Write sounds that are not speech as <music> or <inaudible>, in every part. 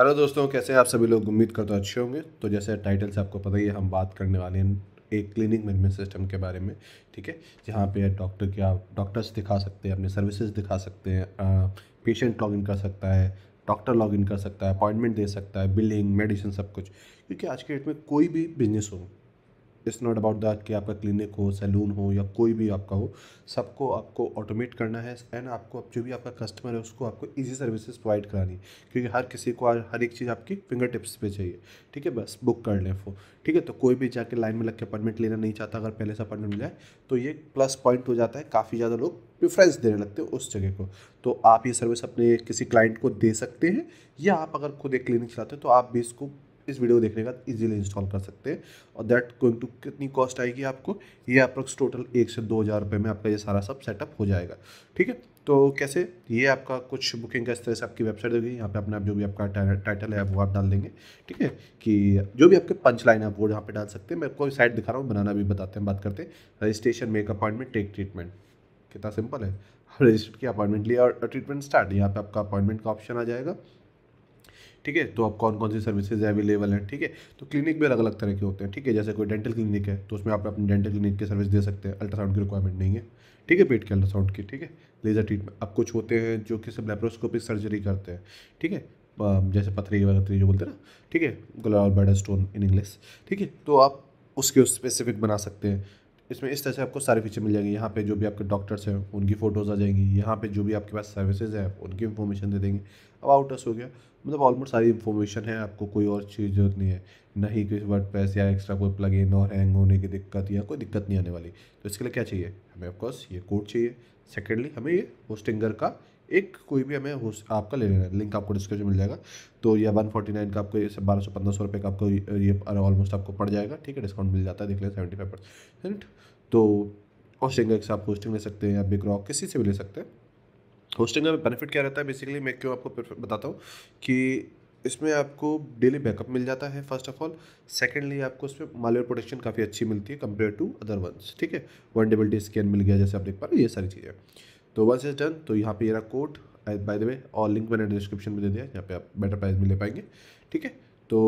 hello दोस्तों कैसे हैं आप सभी लोग उम्मीद करते अच्छे होंगे तो जैसे टाइटल से आपको पता ही है हम बात करने वाले हैं एक क्लिनिक मैनेजमेंट सिस्टम के बारे में ठीक है जहाँ पे डॉक्टर क्या डॉक्टर्स दिखा सकते हैं अपने सर्विसेज दिखा सकते हैं पेशेंट लॉगिन कर सकता है डॉक्टर लॉगिन कर सकता है अपॉइंटमेंट दे सकता है बिलिंग मेडिसिन सब कुछ क्योंकि आज के डेट में कोई भी बिजनेस हो इट्स नॉट अबाउट दैट कि आपका क्लिनिक हो सैलून हो या कोई भी आपका हो सबको आपको ऑटोमेट करना है एंड आपको जो भी आपका कस्टमर है उसको आपको ईजी सर्विसेज प्रोवाइड करानी है क्योंकि हर किसी को हर एक चीज़ आपकी फिंगर टिप्स पे चाहिए ठीक है बस बुक कर लें फो ठीक है तो कोई भी जाके लाइन में लग के अपॉइंटमेंट लेना नहीं चाहता अगर पहले से अपॉइंटमेंट मिल जाए तो ये प्लस पॉइंट हो जाता है काफ़ी ज़्यादा लोग प्रिफ्रेंस देने लगते हैं उस जगह को तो आप ये सर्विस अपने किसी क्लाइंट को दे सकते हैं या आप अगर खुद एक क्लिनिक चलाते हैं तो आप भी इसको इस वीडियो को देखने के बाद इजीली इंस्टॉल कर सकते हैं और दैट गोइंग टू कितनी कॉस्ट आएगी आपको ये अप्रोक्स टोटल एक से दो हज़ार रुपये में आपका ये सारा सब सेटअप हो जाएगा ठीक है तो कैसे ये आपका कुछ बुकिंग का इस तरह से आपकी वेबसाइट होगी यहाँ पे अपने आप जो भी आपका टाइटल है वो आप डाल देंगे ठीक है कि जो भी आपके पंच लाइन आप वो यहाँ पे डाल सकते हैं मैं कोई साइट दिखा रहा हूँ बनाना भी बताते हैं बात करते हैं registration make appointment take treatment कितना सिंपल है रजिस्टर्ड <laughs> की अपॉइंटमेंट लिया और ट्रीटमेंट स्टार्ट यहाँ पे आपका अपॉइंटमेंट का ऑप्शन आ जाएगा ठीक है तो आप कौन कौन सी सर्विसेज अवेलेबल हैं ठीक है तो क्लिनिक भी अलग अलग तरह के होते हैं ठीक है जैसे कोई डेंटल क्लिनिक है तो उसमें आप अपने डेंटल क्लिनिक की सर्विस दे सकते हैं अल्ट्रासाउंड की रिक्वायरमेंट नहीं है ठीक है पेट के अल्ट्रासाउंड की ठीक है लेज़र ट्रीटमेंट अब कुछ होते हैं जो कि सब लेप्रोस्कोपिक सर्जरी करते हैं ठीक है जैसे पथरी वगैरह जो बोलते हैं ना ठीक है ग्लोर बेडा स्टोन इन इंग्लिश ठीक है तो आप उसके स्पेसिफिक बना सकते हैं इसमें इस तरह से आपको सारी फीचर मिल जाएंगे यहाँ पे जो भी आपके डॉक्टर्स हैं उनकी फ़ोटोज़ आ जाएंगी यहाँ पे जो भी आपके पास सर्विसेज हैं उनकी इन्फॉर्मेशन दे देंगे अब आउटर्स हो गया मतलब ऑलमोस्ट सारी इन्फॉर्मेशन है आपको कोई और चीज़ जरूरत नहीं है ना ही किसी वर्ड पैस या एक्स्ट्रा कोई प्लग इन और हैंग होने की दिक्कत या कोई दिक्कत नहीं आने वाली तो इसके लिए क्या चाहिए हमें ऑफकोर्स ये कोड चाहिए सेकेंडली हमें ये होस्टिंगर का एक कोई भी हमें हो आपका ले लेना है लिंक आपको डिस्क्रिप्शन मिल जाएगा तो या वन फोर्टी नाइन का आपको बारह सौ पंद्रह सौ रुपये का आपको ये ऑलमोस्ट आपको पड़ जाएगा ठीक है डिस्काउंट मिल जाता है देख लें सेवेंटी फाइव परसेंट तो होस्टिंग से आप होस्टिंग ले सकते हैं या बिग रॉक किसी से भी ले सकते हैं होस्टिंग का बेनिफिट क्या रहता है बेसिकली मैं क्यों आपको बताता हूँ कि इसमें आपको डेली बैकअप मिल जाता है फर्स्ट ऑफ ऑल सेकेंडली आपको इसमें मालवेयर प्रोटेक्शन काफ़ी अच्छी मिलती है कंपेयर टू अदर वंस ठीक है वन डबल डी स्कैन मिल गया जैसे आप देख पा रहे हो ये सारी चीज़ें तो वंस इज डन तो यहाँ पे ये कोड बाय द वे और लिंक मैंने डिस्क्रिप्शन में दे दिया यहाँ पे आप बेटर प्राइस भी ले पाएंगे ठीक है तो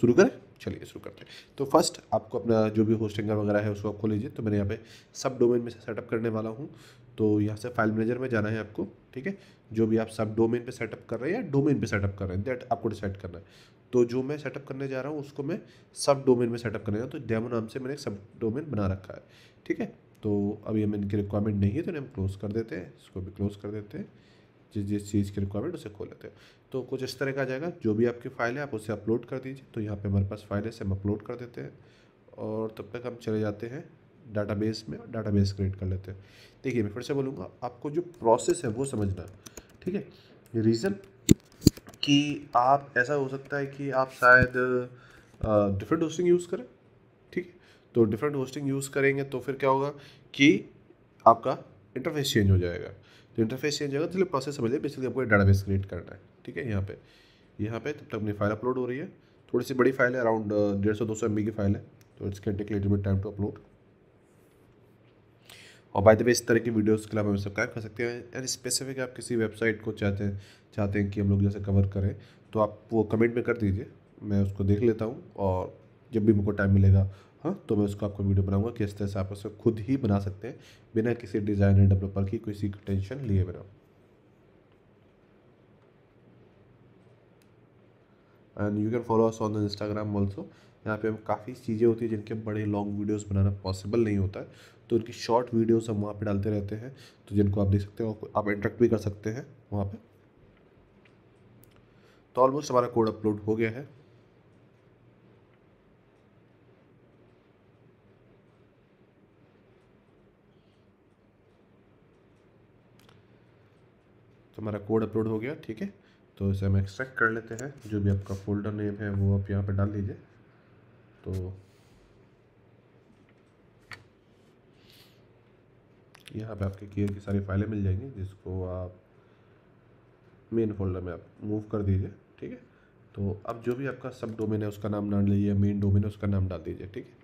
शुरू करें चलिए शुरू करते हैं तो फर्स्ट आपको अपना जो भी होस्टिंगर वगैरह है उसको आप खोल लीजिए तो मैंने यहाँ पे सब डोमेन में सेटअप करने वाला हूँ तो यहाँ से फाइल मैनेजर में जाना है आपको ठीक है जो भी आप सब डोमेन पे सेटअप कर रहे हैं या डोमेन पे सेटअप कर रहे हैं दैट आपको डिसाइड करना है तो जो मैं सेटअप करने जा रहा हूँ उसको मैं सब डोमेन में सेटअप करने जा रहा हूँ तो डेमो नाम से मैंने एक सब डोमेन बना रखा है ठीक है तो अभी हमें इनकी रिक्वायरमेंट नहीं है तो इन्हें हम क्लोज़ कर देते हैं इसको भी क्लोज़ कर देते हैं जिस जिस चीज़ की रिक्वायरमेंट उसे खोल लेते हैं तो कुछ इस तरह का जाएगा जो भी आपकी फ़ाइल है आप उसे अपलोड कर दीजिए तो यहाँ पे हमारे पास फाइल है इसे हम अपलोड कर देते हैं और तब तक हम चले जाते हैं डाटाबेस में डाटाबेस क्रिएट कर लेते हैं देखिए मैं फिर से बोलूँगा आपको जो प्रोसेस है वो समझना ठीक है रीज़न कि आप ऐसा हो सकता है कि आप शायद डिफरेंट होस्टिंग यूज़ करें ठीक है तो डिफरेंट होस्टिंग यूज़ करेंगे तो फिर क्या होगा कि आपका इंटरफेस चेंज हो जाएगा तो इंटरफेस चेंज हो जाएगा तो इसलिए प्रोसेस समझ लें बेसिकली आपको डाटाबेस क्रिएट करना है ठीक है यहाँ पे यहाँ पे तब तक अपनी फाइल अपलोड हो रही है थोड़ी सी बड़ी फाइल है अराउंड uh, डेढ़ सौ दो सौ एम की फाइल है तो it's can take little bit time to upload और बाय द वे इस तरह की वीडियोस के लिए आप सब्सक्राइब कर सकते हैं एंड स्पेसिफिक आप किसी वेबसाइट को चाहते हैं चाहते हैं कि हम लोग जैसे कवर करें तो आप वो कमेंट में कर दीजिए मैं उसको देख लेता हूँ और जब भी मुझको टाइम मिलेगा हाँ तो मैं उसको आपको वीडियो बनाऊंगा किस तरह से आप उसको खुद ही बना सकते हैं बिना किसी डिज़ाइनर डेवलपर की किसी की टेंशन लिए बिना and you can follow us on the Instagram also यहाँ पे हम काफ़ी चीज़ें होती हैं जिनके बड़े लॉन्ग वीडियोस बनाना पॉसिबल नहीं होता है तो उनकी शॉर्ट वीडियोस हम वहाँ पे डालते रहते हैं तो जिनको आप देख सकते हैं आप इंटरेक्ट भी कर सकते हैं वहाँ पे तो ऑलमोस्ट हमारा कोड अपलोड हो गया है तो हमारा कोड अपलोड हो गया ठीक है तो इसे हम एक्सट्रैक्ट कर लेते हैं जो भी आपका फोल्डर नेम है वो आप यहाँ पर डाल दीजिए तो यहाँ पे आपके केयर की सारी फाइलें मिल जाएंगी जिसको आप मेन फोल्डर में आप मूव कर दीजिए ठीक है तो अब जो भी आपका सब डोमेन है उसका नाम डाल लीजिए मेन डोमेन है उसका नाम डाल दीजिए ठीक है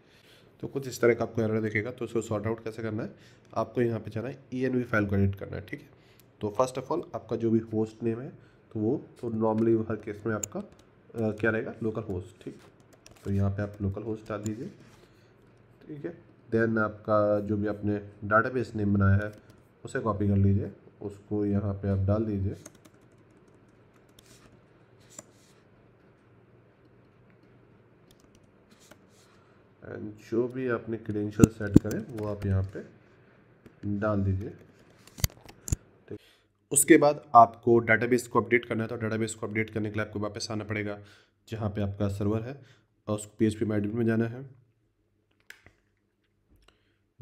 तो कुछ इस तरह का आपको एरर देखेगा तो उसको सॉर्ट आउट कैसे करना है आपको यहाँ पे जाना है ई एन वी फाइल को एडिट करना है ठीक है तो फर्स्ट ऑफ ऑल आपका जो भी होस्ट नेम है तो वो तो नॉर्मली हर केस में आपका आ, क्या रहेगा लोकल होस्ट ठीक तो यहाँ पे आप लोकल होस्ट डाल दीजिए ठीक है देन आपका जो भी आपने डाटाबेस नेम बनाया है उसे कॉपी कर लीजिए उसको यहाँ पे आप डाल दीजिए एंड जो भी आपने क्रेडेंशियल सेट करें वो आप यहाँ पे डाल दीजिए उसके बाद आपको डाटाबेस को अपडेट करना है तो डाटाबेस को अपडेट करने के लिए आपको वापस आना पड़ेगा जहाँ पे आपका सर्वर है और उसको पी एच में जाना है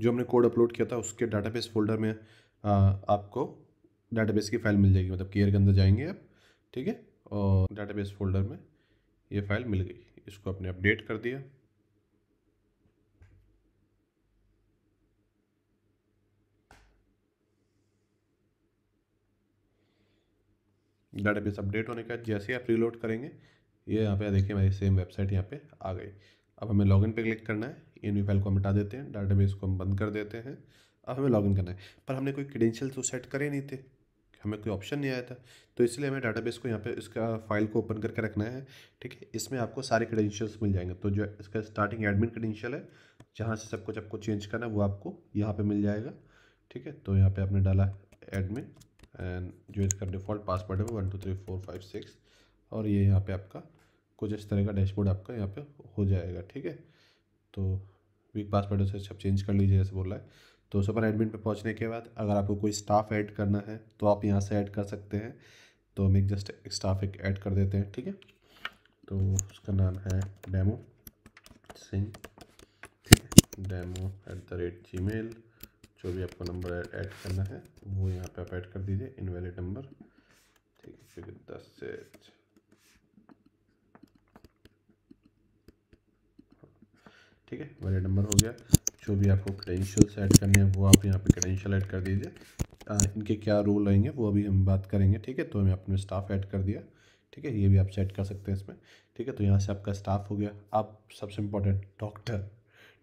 जो हमने कोड अपलोड किया था उसके डाटाबेस फोल्डर में आ, आपको डाटाबेस की फाइल मिल जाएगी मतलब केयर के अंदर जाएंगे आप ठीक है और डाटाबेस फोल्डर में ये फाइल मिल गई इसको आपने अपडेट कर दिया डाटाबेस अपडेट होने के बाद जैसे ही आप रीलोड करेंगे ये यहाँ पे देखिए हमारी सेम वेबसाइट यहाँ पे आ गई अब हमें लॉगिन पे क्लिक करना है वी फाइल को हम हटा देते हैं डाटाबेस को हम बंद कर देते हैं अब हमें लॉगिन करना है पर हमने कोई क्रीडेंशियल तो सेट करे नहीं थे हमें कोई ऑप्शन नहीं आया था तो इसलिए हमें डाटाबेस को यहाँ पे इसका फाइल को ओपन करके रखना है ठीक है इसमें आपको सारे क्रेडेंशियल्स मिल जाएंगे तो जो इसका स्टार्टिंग एडमिन क्रेडेंशियल है जहाँ से सब कुछ आपको चेंज करना है वो आपको यहाँ पर मिल जाएगा ठीक है तो यहाँ पर आपने डाला एडमिन एंड जो इसका डिफ़ॉल्ट पासवर्ड है वो one two three four five six और ये यहाँ पे आपका कुछ इस तरह का डैशबोर्ड आपका यहाँ पे हो जाएगा ठीक है तो वीक पासवर्ड उसे सब चेंज कर लीजिए जैसे बोला है तो सुपर एडमिन पे पहुँचने के बाद अगर आपको कोई स्टाफ ऐड करना है तो आप यहाँ से ऐड कर सकते हैं तो हम एक जस्ट स्टाफ एक ऐड कर देते हैं ठीक है तो उसका नाम है डैमो सिंह ठीक है demo at the rate G mail जो भी आपको नंबर ऐड करना है वो यहाँ पे आप ऐड कर दीजिए इनवैलिड नंबर ठीक है फिगर दस से ठीक है वैलिड नंबर हो गया जो भी आपको क्रेडेंशियल्स ऐड करने हैं वो आप यहाँ पे क्रेडेंशियल ऐड कर दीजिए इनके क्या रोल रहेंगे वो अभी हम बात करेंगे ठीक है तो हमें अपने स्टाफ ऐड कर दिया ठीक है ये भी आप सेट कर सकते हैं इसमें ठीक है तो यहाँ से आपका स्टाफ हो गया आप सबसे इम्पोर्टेंट डॉक्टर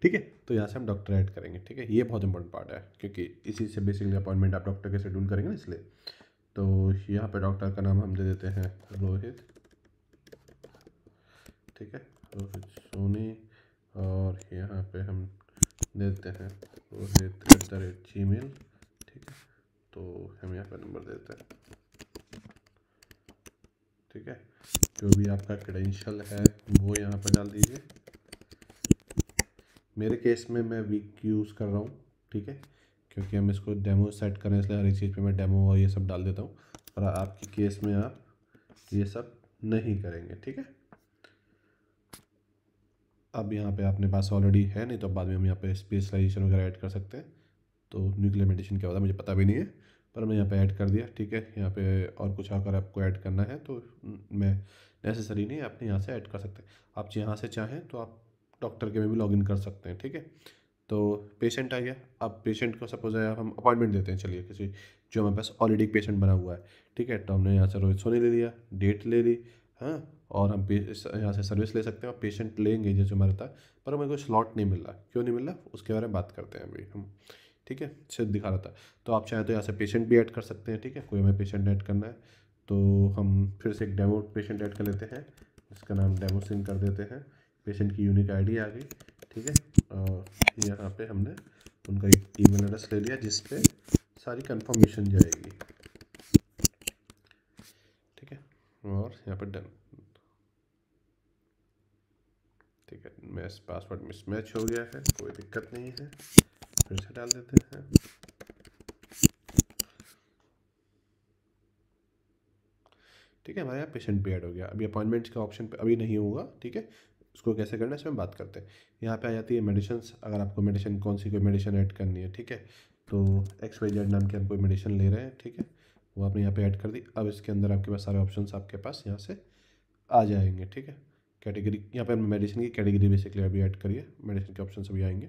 ठीक है तो यहाँ से हम डॉक्टर ऐड करेंगे ठीक है ये बहुत इंपॉर्टेंट पार्ट है क्योंकि इसी से बेसिकली अपॉइंटमेंट आप डॉक्टर के शेड्यूल करेंगे ना इसलिए तो यहाँ पे डॉक्टर का नाम हम दे देते हैं रोहित ठीक है रोहित सोनी और यहाँ पे हम दे देते हैं Rohit at the rate G mail ठीक है तो हम यहाँ पर नंबर देते हैं ठीक है जो भी आपका क्रेडेंशियल है वो यहाँ पर डाल दीजिए मेरे केस में मैं वीक यूज़ कर रहा हूँ ठीक है क्योंकि हम इसको डेमो सेट करें इसलिए हर एक चीज़ पे मैं डेमो और ये सब डाल देता हूँ और आपके केस में आप ये सब नहीं करेंगे ठीक है अब यहाँ पे आपने पास ऑलरेडी है नहीं तो बाद में हम यहाँ पे स्पेशलाइजेशन वगैरह ऐड कर सकते हैं तो न्यूक्लियर मेडिसिन क्या होता है मुझे पता भी नहीं है पर मैं यहाँ पे ऐड कर दिया ठीक है यहाँ पे और कुछ अगर आपको ऐड करना है तो मैं नेसेसरी नहीं आपने यहाँ से ऐड कर सकते हैं आप यहाँ से चाहें तो आप डॉक्टर के में भी लॉगिन कर सकते हैं ठीक है तो पेशेंट आ गया अब पेशेंट को सपोज हम अपॉइंटमेंट देते हैं चलिए किसी जो हमारे पास ऑलरेडी एक पेशेंट बना हुआ है ठीक है तो हमने यहाँ से रोहित सोनी ले लिया डेट ले ली हाँ और हम यहाँ से सर्विस ले सकते हैं और पेशेंट लेंगे जैसे हमारे था पर हमें कोई स्लॉट नहीं मिल रहा क्यों नहीं मिल रहा उसके बारे में बात करते हैं अभी हम ठीक है सिर्फ दिखा रहा था तो आप चाहें तो यहाँ से पेशेंट भी ऐड कर सकते हैं ठीक है कोई हमें पेशेंट ऐड करना है तो हम फिर से एक डेमो पेशेंट ऐड कर लेते हैं इसका नाम डेमो सिंह कर देते हैं पेशेंट की यूनिक आईडी आ गई ठीक है और यहाँ पे हमने उनका ईमेल एड्रेस ले लिया जिस पे सारी कंफर्मेशन जाएगी ठीक है और यहाँ पर डन ठीक है मैच पासवर्ड मिसमैच हो गया है कोई दिक्कत नहीं है फिर से डाल देते हैं ठीक है हमारे यहाँ पेशेंट पे ऐड हो गया अभी अपॉइंटमेंट्स का ऑप्शन अभी नहीं होगा ठीक है उसको कैसे करना है इसमें बात करते हैं यहाँ पे आ जाती है मेडिसिन अगर आपको मेडिसन कौन सी कोई मेडिसन ऐड करनी है ठीक है तो एक्स वाई जेड नाम की हम कोई मेडिसिन ले रहे हैं ठीक है वो आपने यहाँ पे ऐड कर दी अब इसके अंदर आपके पास सारे ऑप्शन आपके पास यहाँ से आ जाएंगे ठीक है कैटेगरी यहाँ पर मेडिसिन की कैटेगरी बेसिकली अभी ऐड करिए मेडिसिन के ऑप्शन अभी आएंगे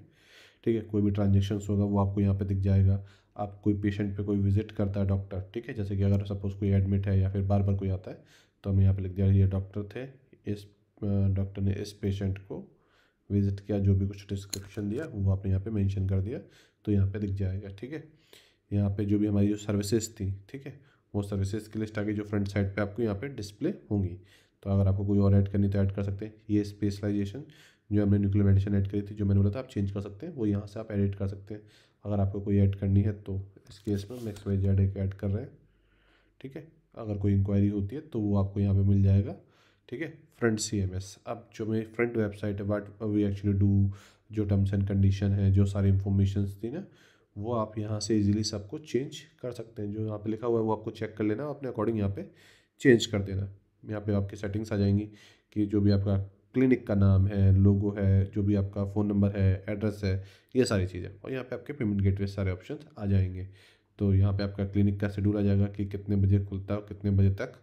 ठीक है कोई भी ट्रांजेक्शन होगा वो आपको यहाँ पर दिख जाएगा आप कोई पेशेंट पे कोई विजिट करता है डॉक्टर ठीक है जैसे कि अगर सपोज़ कोई एडमिट है या फिर बार बार कोई आता है तो हम यहाँ पे लिख दिया ये डॉक्टर थे इस डॉक्टर ने इस पेशेंट को विज़िट किया जो भी कुछ डिस्क्रिप्शन दिया वो आपने यहाँ पे मेंशन कर दिया तो यहाँ पे दिख जाएगा ठीक है यहाँ पे जो भी हमारी जो सर्विसेज थी ठीक है वो सर्विसेज की लिस्ट आ गई जो फ्रंट साइड पे आपको यहाँ पे डिस्प्ले होंगी तो अगर आपको कोई और ऐड करनी तो ऐड कर सकते हैं ये स्पेशलाइजेशन जो हमने न्यूक्लियर मेडिसिन ऐड करी थी जो मैंने बोला था आप चेंज कर सकते हैं वो यहाँ से आप एडिट कर सकते हैं अगर आपको कोई ऐड करनी है तो इस केस में मैक्स वाइज ऐड कर रहे हैं ठीक है अगर कोई इंक्वायरी होती है तो वो आपको यहाँ पर मिल जाएगा ठीक है फ्रंट सी एम एस अब जो मेरी फ्रंट वेबसाइट है वाट वी एक्चुअली डू जो टर्म्स एंड कंडीशन है जो सारी इंफॉर्मेशन थी ना वो आप यहाँ से इजीली सबको चेंज कर सकते हैं जो यहाँ पे लिखा हुआ है वो आपको चेक कर लेना अपने अकॉर्डिंग यहाँ पे चेंज कर देना यहाँ पे आपकी सेटिंग्स आ जाएंगी कि जो भी आपका क्लिनिक का नाम है लोगो है जो भी आपका फ़ोन नंबर है एड्रेस है ये सारी चीज़ें और यहाँ पे आपके पेमेंट गेट सारे ऑप्शन आ जाएंगे तो यहाँ पे आपका क्लिनिक का शेड्यूल आ जाएगा कि कितने बजे खुलता है और कितने बजे तक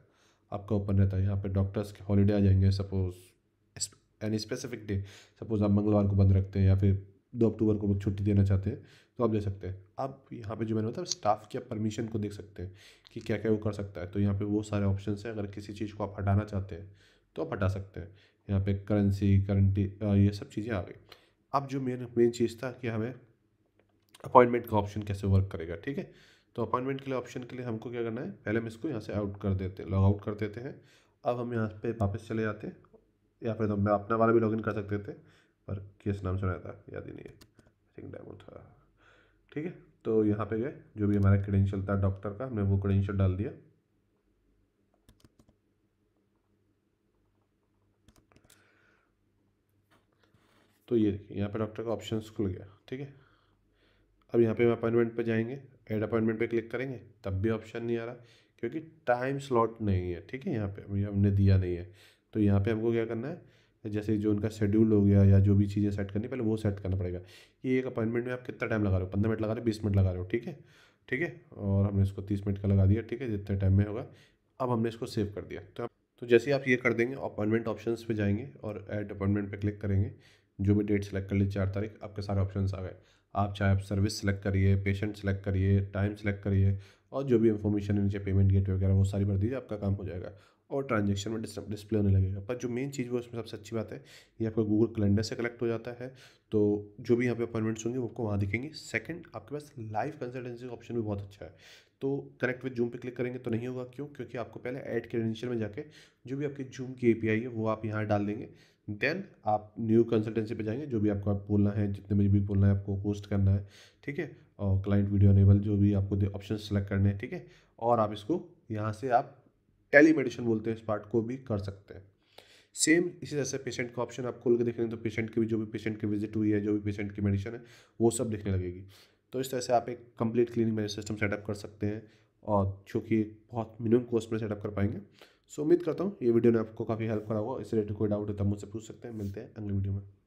आपका ओपन रहता है यहाँ पे डॉक्टर्स के हॉलीडे आ जाएंगे suppose any specific day suppose आप मंगलवार को बंद रखते हैं या फिर दो अक्टूबर को छुट्टी देना चाहते हैं तो आप दे सकते हैं आप यहाँ पे जो मैंने बताया स्टाफ की आप परमिशन को देख सकते हैं कि क्या क्या वो कर सकता है तो यहाँ पे वो सारे ऑप्शन हैं अगर किसी चीज़ को आप हटाना चाहते हैं तो आप हटा सकते हैं यहाँ पे करेंसी करंटी ये सब चीज़ें आ गई अब जो मेन मेन चीज़ था कि हमें अपॉइंटमेंट का ऑप्शन कैसे वर्क करेगा ठीक है तो अपॉइंटमेंट के लिए ऑप्शन के लिए हमको क्या करना है पहले हम इसको यहाँ से आउट कर देते हैं लॉग आउट कर देते हैं अब हम यहाँ पे वापस चले जाते हैं या फिर तो मैं अपना वाला भी लॉगिन कर सकते थे पर किस नाम से रहता था याद ही नहीं है आई थिंक डेमो था ठीक है तो यहाँ पे गए जो भी हमारा क्रेडेंशियल था डॉक्टर का हमने वो क्रेडेंशियल डाल दिया तो ये यह देखिए यहाँ पे डॉक्टर का ऑप्शन खुल गया ठीक है अब यहाँ पे हम अपॉइंटमेंट पे जाएंगे एड अपॉइंटमेंट पे क्लिक करेंगे तब भी ऑप्शन नहीं आ रहा क्योंकि टाइम स्लॉट नहीं है ठीक है यहाँ पे अभी हमने दिया नहीं है तो यहाँ पे हमको क्या करना है जैसे जो उनका शेड्यूल हो गया या जो भी चीज़ें सेट करनी पहले वो सेट करना पड़ेगा ये एक अपॉइंटमेंट में आप कितना टाइम लगा रहे हो पंद्रह मिनट लगा रहे हो बीस मिनट लगा रहे हो ठीक है ठीक है और हमने इसको तीस मिनट का लगा दिया ठीक है जितने टाइम में होगा अब हमने इसको सेव कर दिया तो तो जैसे ही आप ये कर देंगे अपॉइंटमेंट ऑप्शन पे जाएंगे और एड अपॉइंटमेंट पर क्लिक करेंगे जो भी डेट सेलेक्ट कर ली चार तारीख आपके सारे ऑप्शन आ गए आप चाहे आप सर्विस सेलेक्ट करिए पेशेंट सेलेक्ट करिए टाइम सेलेक्ट करिए और जो भी इन्फॉर्मेशन है नीचे पेमेंट गेट वगैरह वो सारी भर दीजिए आपका काम हो जाएगा और ट्रांजेक्शन में डिस्प्ले होने लगेगा पर जो मेन चीज़ वो उसमें सबसे अच्छी बात है ये आपका गूगल कैलेंडर से कलेक्ट हो जाता है तो जो भी यहाँ पे अपॉइंटमेंट्स होंगे वो आपको वहाँ दिखेंगे सेकंड आपके पास लाइव कंसल्टेंसी का ऑप्शन भी बहुत अच्छा है तो कनेक्ट विद जूम पे क्लिक करेंगे तो नहीं होगा क्यों क्योंकि आपको पहले एड क्रेडेंशियल में जाके जो भी आपके जूम की ए है वो आप यहाँ डाल देंगे देन आप न्यू कंसल्टेंसी पे जाएंगे जो भी आपको आप बोलना है जितने बजे भी बोलना है आपको होस्ट करना है ठीक है और क्लाइंट वीडियो अनेबल जो भी आपको ऑप्शन सेलेक्ट करने हैं ठीक है और आप इसको यहाँ से आप टेली मेडिसिन बोलते हैं इस पार्ट को भी कर सकते हैं सेम इसी तरह से पेशेंट का ऑप्शन आप खोल के देखेंगे तो पेशेंट की भी जो भी पेशेंट की विजिट हुई है जो भी पेशेंट की मेडिसिन है वो सब दिखने लगेगी तो इस तरह से आप एक complete clinic manage system setup कर सकते हैं और चूँकि बहुत मिनिमम कॉस्ट में सेटअप कर पाएंगे सो उम्मीद करता हूँ ये वीडियो ने आपको काफ़ी हेल्प करा होगा इस रिलेटेड कोई डाउट है तब तो मुझसे पूछ सकते हैं मिलते हैं अगले वीडियो में